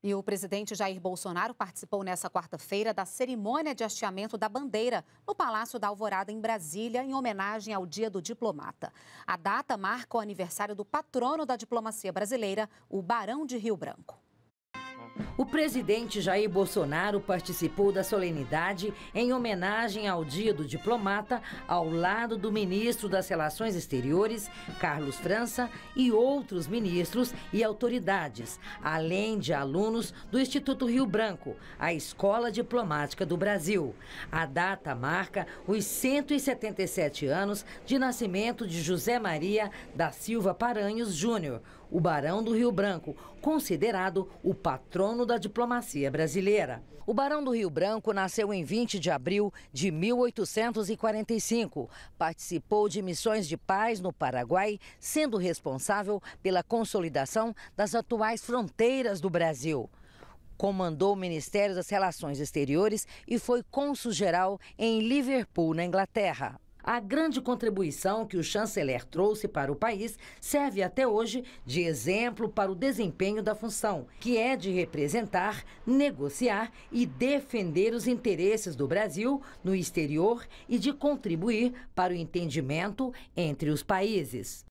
E o presidente Jair Bolsonaro participou nesta quarta-feira da cerimônia de hasteamento da bandeira no Palácio da Alvorada, em Brasília, em homenagem ao Dia do Diplomata. A data marca o aniversário do patrono da diplomacia brasileira, o Barão de Rio Branco. O presidente Jair Bolsonaro participou da solenidade em homenagem ao Dia do Diplomata, ao lado do ministro das Relações Exteriores, Carlos França, e outros ministros e autoridades, além de alunos do Instituto Rio Branco, a Escola Diplomática do Brasil. A data marca os 177 anos de nascimento de José Maria da Silva Paranhos Júnior o Barão do Rio Branco, considerado o patrono da diplomacia brasileira. O Barão do Rio Branco nasceu em 20 de abril de 1845. Participou de missões de paz no Paraguai, sendo responsável pela consolidação das atuais fronteiras do Brasil. Comandou o Ministério das Relações Exteriores e foi cônsul-geral em Liverpool, na Inglaterra. A grande contribuição que o chanceler trouxe para o país serve até hoje de exemplo para o desempenho da função, que é de representar, negociar e defender os interesses do Brasil no exterior e de contribuir para o entendimento entre os países.